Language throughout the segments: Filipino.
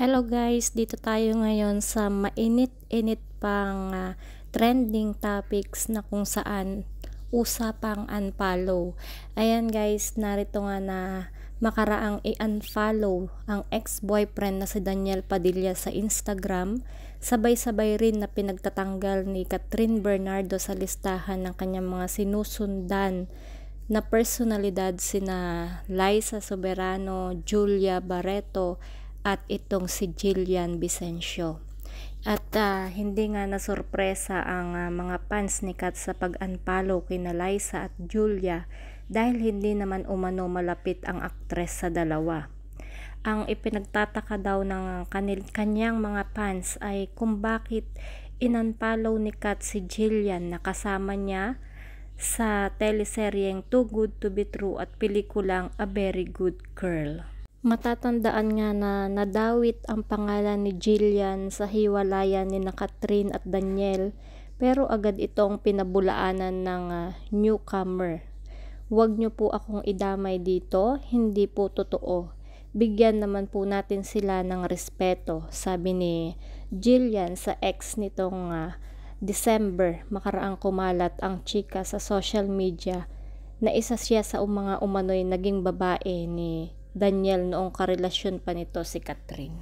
Hello guys, dito tayo ngayon sa mainit-init pang uh, trending topics na kung saan usapang unfollow. Ayan guys, narito nga na makaraang i-unfollow ang ex-boyfriend na si Daniel Padilla sa Instagram, sabay-sabay rin na pinagtatanggal ni Catherine Bernardo sa listahan ng kanyang mga sinusundan na personalidad sina Liza Soberano, Julia Barreto, at itong si Jillian Vicencio. At uh, hindi nga na sorpresa ang uh, mga fans ni Kat sa pag-unfollow kay Liza at Julia dahil hindi naman umano malapit ang aktres sa dalawa. Ang ipinagtataka daw ng kanil kanyang mga fans ay kung bakit inunfollow ni Kat si Jillian na kasama niya sa teleseryeng Too Good to be True at pelikulang A Very Good Girl. Matatandaan nga na nadawit ang pangalan ni Jillian sa hiwalayan ni na Catherine at Daniel pero agad itong pinabulaanan ng uh, newcomer. Huwag niyo po akong idamay dito, hindi po totoo. Bigyan naman po natin sila ng respeto, sabi ni Jillian sa ex nitong uh, December makaraang kumalat ang chika sa social media na isa siya sa mga umano'y naging babae ni Daniel noong karelasyon pa nito si Catherine.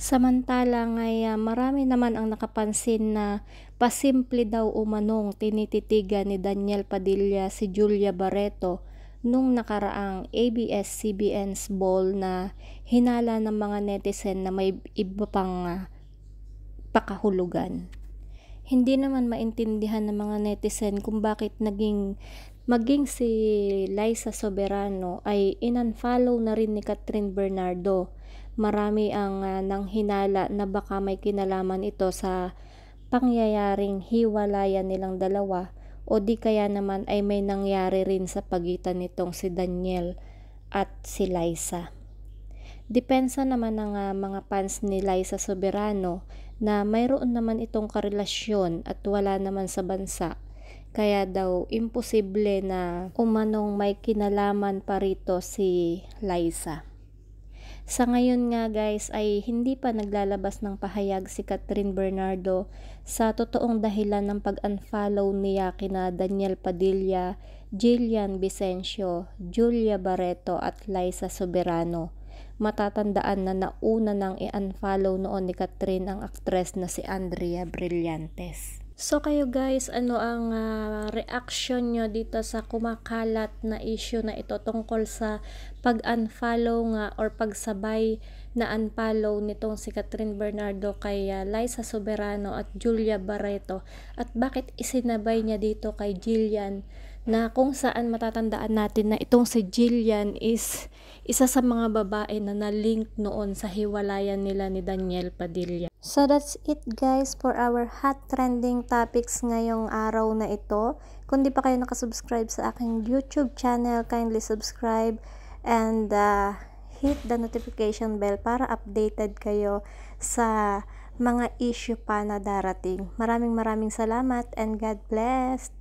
Samantala ngay uh, eh, marami naman ang nakapansin na pasimple daw umanong tinititigan ni Daniel Padilla si Julia Barreto nung nakaraang ABS-CBN's ball na hinala ng mga netizen na may iba pang uh, pakahulugan. Hindi naman maintindihan ng mga netizen kung bakit naging Maging si Liza Soberano ay inunfollow na rin ni Catherine Bernardo. Marami ang uh, nanghinala na baka may kinalaman ito sa pangyayaring hiwalayan nilang dalawa o di kaya naman ay may nangyari rin sa pagitan nitong si Daniel at si Liza. Depensa naman ng uh, mga fans ni Liza Soberano na mayroon naman itong karelasyon at wala naman sa bansa kaya daw imposible na umanong may kinalaman pa rito si Liza. Sa ngayon nga guys ay hindi pa naglalabas ng pahayag si Catherine Bernardo sa totoong dahilan ng pag-unfollow niya kina Daniel Padilla, Jillian Vicencio, Julia Barreto at Liza Soberano. Matatandaan na nauna nang i-unfollow noon ni Catherine ang aktres na si Andrea Brillantes. So kayo guys, ano ang uh, ah, reaction nyo dito sa kumakalat na issue na ito tungkol sa pag-unfollow nga or pagsabay na unfollow nitong si Catherine Bernardo kay uh, Liza Soberano at Julia Barreto at bakit isinabay niya dito kay Jillian na kung saan matatandaan natin na itong si Jillian is isa sa mga babae na na-link noon sa hiwalayan nila ni Daniel Padilla. So that's it guys for our hot trending topics ngayong araw na ito. Kung di pa kayo nakasubscribe sa aking YouTube channel, kindly subscribe and uh, hit the notification bell para updated kayo sa mga issue pa na darating. Maraming maraming salamat and God bless!